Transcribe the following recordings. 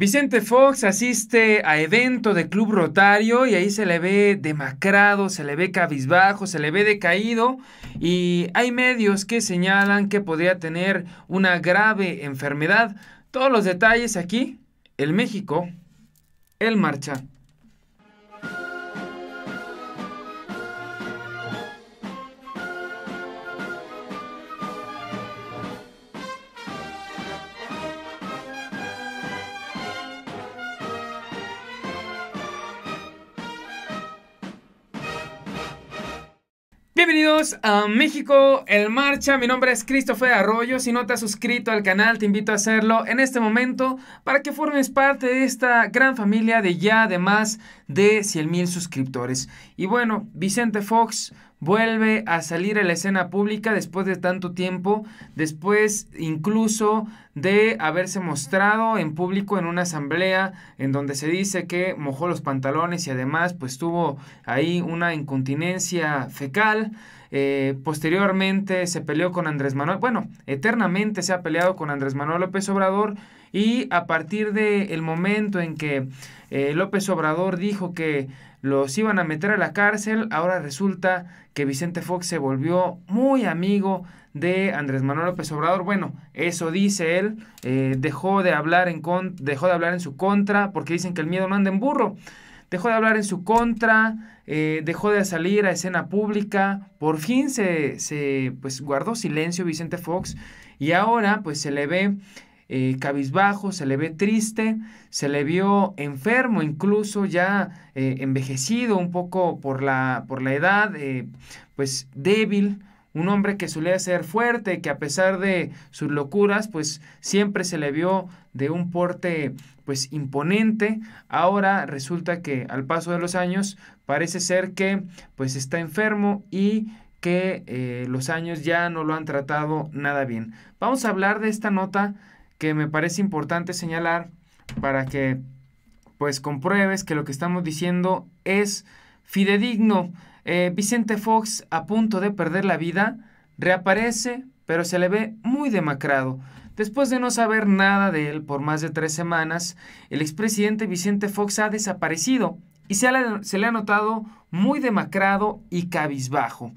Vicente Fox asiste a evento de Club Rotario y ahí se le ve demacrado, se le ve cabizbajo, se le ve decaído y hay medios que señalan que podría tener una grave enfermedad. Todos los detalles aquí, el México, el Marcha. Bienvenidos a México en Marcha, mi nombre es Christopher Arroyo, si no te has suscrito al canal te invito a hacerlo en este momento para que formes parte de esta gran familia de ya de más de 100 mil suscriptores. Y bueno, Vicente Fox vuelve a salir a la escena pública después de tanto tiempo, después incluso de haberse mostrado en público en una asamblea en donde se dice que mojó los pantalones y además pues tuvo ahí una incontinencia fecal. Eh, posteriormente se peleó con Andrés Manuel, bueno, eternamente se ha peleado con Andrés Manuel López Obrador y a partir del el momento en que eh, López Obrador dijo que los iban a meter a la cárcel, ahora resulta que Vicente Fox se volvió muy amigo de Andrés Manuel López Obrador. Bueno, eso dice él, eh, dejó, de hablar en dejó de hablar en su contra porque dicen que el miedo no anda en burro dejó de hablar en su contra, eh, dejó de salir a escena pública, por fin se, pues, guardó silencio Vicente Fox y ahora pues se le ve eh, cabizbajo, se le ve triste, se le vio enfermo incluso, ya eh, envejecido un poco por la, por la edad, pues débil un hombre que solía ser fuerte, que a pesar de sus locuras, pues siempre se le vio de un porte pues imponente, ahora resulta que al paso de los años parece ser que pues está enfermo y que eh, los años ya no lo han tratado nada bien. Vamos a hablar de esta nota que me parece importante señalar para que pues compruebes que lo que estamos diciendo es Fidedigno, eh, Vicente Fox a punto de perder la vida, reaparece, pero se le ve muy demacrado. Después de no saber nada de él por más de tres semanas, el expresidente Vicente Fox ha desaparecido y se, le ha notado muy demacrado y cabizbajo.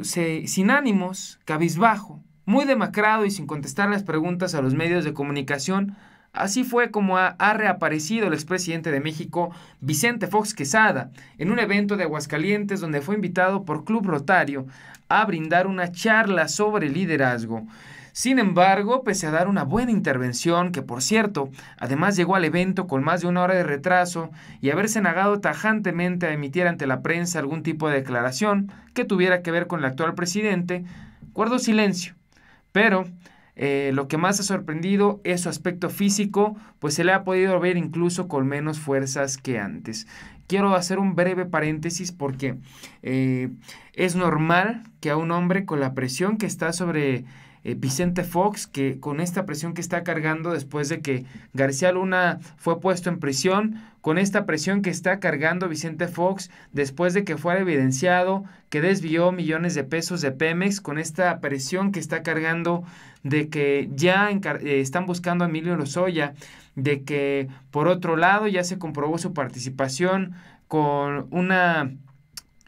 sin ánimos, cabizbajo, muy demacrado y sin contestar las preguntas a los medios de comunicación, Así fue como ha, reaparecido el expresidente de México, Vicente Fox Quesada, en un evento de Aguascalientes donde fue invitado por Club Rotario a brindar una charla sobre liderazgo. Sin embargo, pese a dar una buena intervención, que por cierto, además llegó al evento con más de una hora de retraso y haberse negado tajantemente a emitir ante la prensa algún tipo de declaración que tuviera que ver con el actual presidente, guardó silencio. Pero eh, lo que más ha sorprendido es su aspecto físico, pues se le ha podido ver incluso con menos fuerzas que antes. Quiero hacer un breve paréntesis porque eh, es normal que a un hombre con la presión que está sobre eh, Vicente Fox, que con esta presión que está cargando después de que García Luna fue puesto en prisión, con esta presión que está cargando Vicente Fox después de que fuera evidenciado que desvió millones de pesos de Pemex, con esta presión que está cargando de que ya eh, están buscando a Emilio Lozoya, de que por otro lado ya se comprobó su participación con una,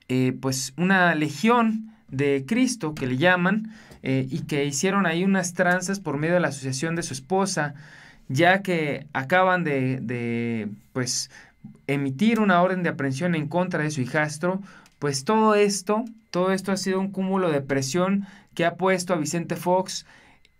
eh, pues una legión de Cristo que le llaman, eh, y que hicieron ahí unas tranzas por medio de la asociación de su esposa, ya que acaban de, pues, emitir una orden de aprehensión en contra de su hijastro, pues todo esto, todo esto ha sido un cúmulo de presión que ha puesto a Vicente Fox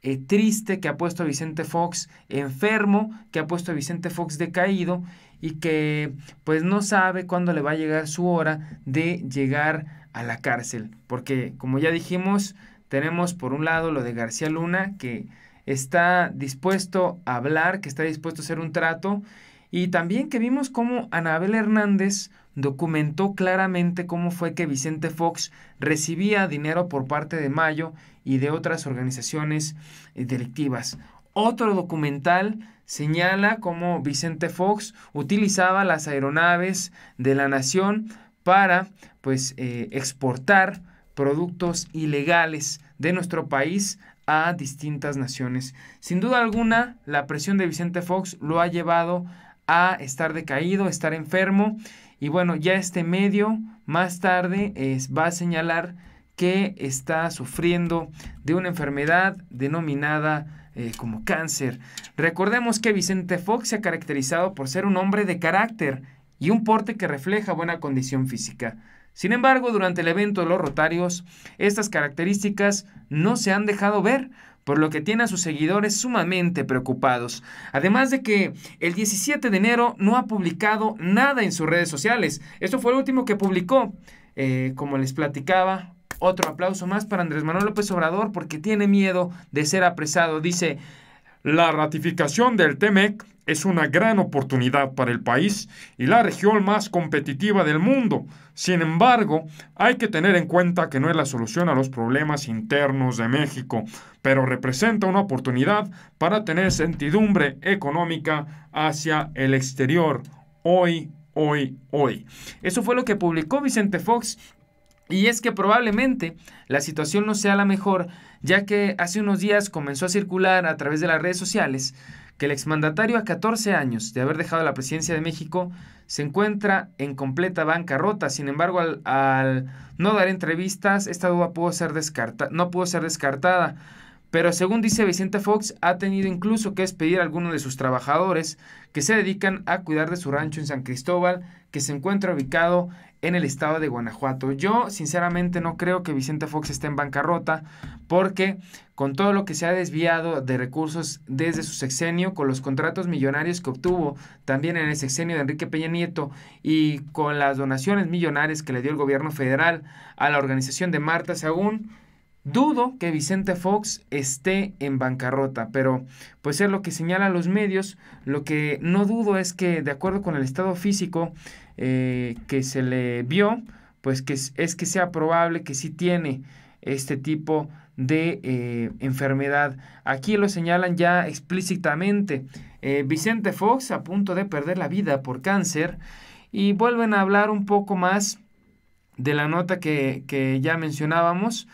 eh, triste, que ha puesto a Vicente Fox enfermo, que ha puesto a Vicente Fox decaído y que pues no sabe cuándo le va a llegar su hora de llegar a la cárcel, porque como ya dijimos, tenemos por un lado lo de García Luna, que está dispuesto a hablar, que está dispuesto a hacer un trato, y también que vimos cómo Anabel Hernández documentó claramente cómo fue que Vicente Fox recibía dinero por parte de Mayo y de otras organizaciones eh, delictivas. Otro documental señala cómo Vicente Fox utilizaba las aeronaves de la nación para pues eh, exportar productos ilegales de nuestro país a distintas naciones. Sin duda alguna, la presión de Vicente Fox lo ha llevado a estar decaído, estar enfermo y bueno, ya este medio más tarde va a señalar que está sufriendo de una enfermedad denominada eh, como cáncer. Recordemos que Vicente Fox se ha caracterizado por ser un hombre de carácter y un porte que refleja buena condición física. Sin embargo, durante el evento de los Rotarios, estas características no se han dejado ver, por lo que tiene a sus seguidores sumamente preocupados. Además de que el 17 de enero no ha publicado nada en sus redes sociales. Esto fue lo último que publicó. Eh, como les platicaba, otro aplauso más para Andrés Manuel López Obrador porque tiene miedo de ser apresado. Dice, la ratificación del TEMEC es una gran oportunidad para el país y la región más competitiva del mundo. Sin embargo, hay que tener en cuenta que no es la solución a los problemas internos de México, pero representa una oportunidad para tener certidumbre económica hacia el exterior hoy, hoy, hoy. Eso fue lo que publicó Vicente Fox y es que probablemente la situación no sea la mejor, ya que hace unos días comenzó a circular a través de las redes sociales que el exmandatario a 14 años de haber dejado la presidencia de México se encuentra en completa bancarrota. Sin embargo, al, no dar entrevistas, esta duda pudo ser no pudo ser descartada. Pero según dice Vicente Fox, ha tenido incluso que despedir a algunos de sus trabajadores que se dedican a cuidar de su rancho en San Cristóbal, que se encuentra ubicado en el estado de Guanajuato. Yo sinceramente no creo que Vicente Fox esté en bancarrota porque con todo lo que se ha desviado de recursos desde su sexenio, con los contratos millonarios que obtuvo también en el sexenio de Enrique Peña Nieto y con las donaciones millonarias que le dio el gobierno federal a la organización de Marta Sagún, dudo que Vicente Fox esté en bancarrota, pero pues es lo que señalan los medios, lo que no dudo es que de acuerdo con el estado físico eh, que se le vio, pues que es, es que sea probable que sí tiene este tipo de eh, enfermedad. Aquí lo señalan ya explícitamente. Eh, Vicente Fox a punto de perder la vida por cáncer y vuelven a hablar un poco más de la nota que, que ya mencionábamos.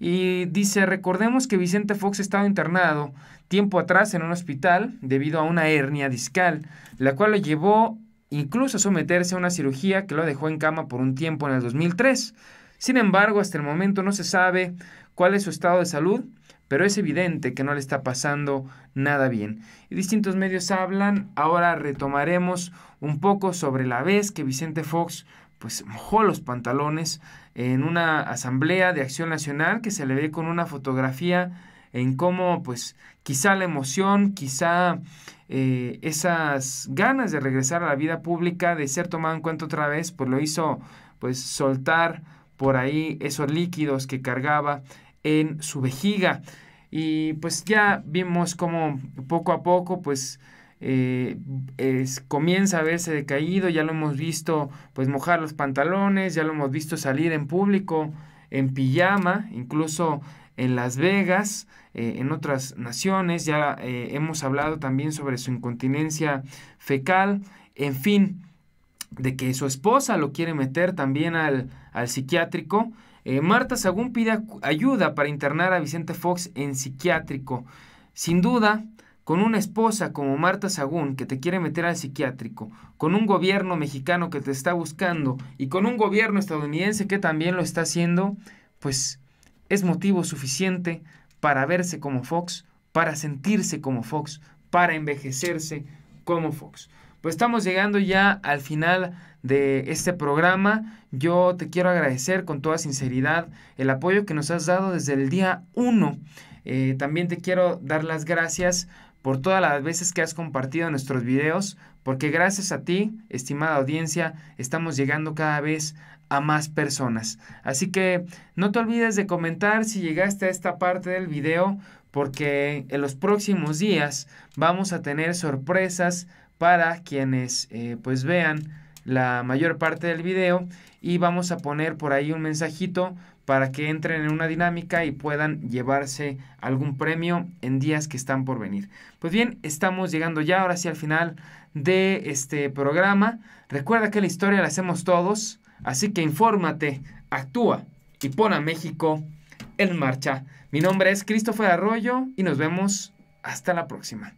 Y dice, recordemos que Vicente Fox estaba internado tiempo atrás en un hospital debido a una hernia discal, la cual lo llevó incluso a someterse a una cirugía que lo dejó en cama por un tiempo en el 2003. Sin embargo, hasta el momento no se sabe cuál es su estado de salud, pero es evidente que no le está pasando nada bien. Y distintos medios hablan, ahora retomaremos un poco sobre la vez que Vicente Fox pues mojó los pantalones en una asamblea de acción nacional que se le ve con una fotografía en cómo pues quizá la emoción, quizá eh, esas ganas de regresar a la vida pública, de ser tomado en cuenta otra vez, pues lo hizo pues soltar por ahí esos líquidos que cargaba en su vejiga. Y pues ya vimos cómo poco a poco pues eh, comienza a verse decaído, ya lo hemos visto pues mojar los pantalones, ya lo hemos visto salir en público en pijama, incluso en Las Vegas, eh, en otras naciones, ya eh, hemos hablado también sobre su incontinencia fecal, en fin, de que su esposa lo quiere meter también al, psiquiátrico. Eh, Marta Sagún pide ayuda para internar a Vicente Fox en psiquiátrico. Sin duda, con una esposa como Marta Sagún que te quiere meter al psiquiátrico, con un gobierno mexicano que te está buscando y con un gobierno estadounidense que también lo está haciendo, pues es motivo suficiente para verse como Fox, para sentirse como Fox, para envejecerse como Fox pues estamos llegando ya al final de este programa. Yo te quiero agradecer con toda sinceridad el apoyo que nos has dado desde el día 1. Eh, también te quiero dar las gracias por todas las veces que has compartido nuestros videos, porque gracias a ti, estimada audiencia, estamos llegando cada vez a más personas. Así que no te olvides de comentar si llegaste a esta parte del video, porque en los próximos días vamos a tener sorpresas para quienes eh, pues vean la mayor parte del video y vamos a poner por ahí un mensajito para que entren en una dinámica y puedan llevarse algún premio en días que están por venir. Pues bien, estamos llegando ya ahora sí al final de este programa. Recuerda que la historia la hacemos todos, así que infórmate, actúa y pon a México en marcha. Mi nombre es Christopher Arroyo y nos vemos hasta la próxima.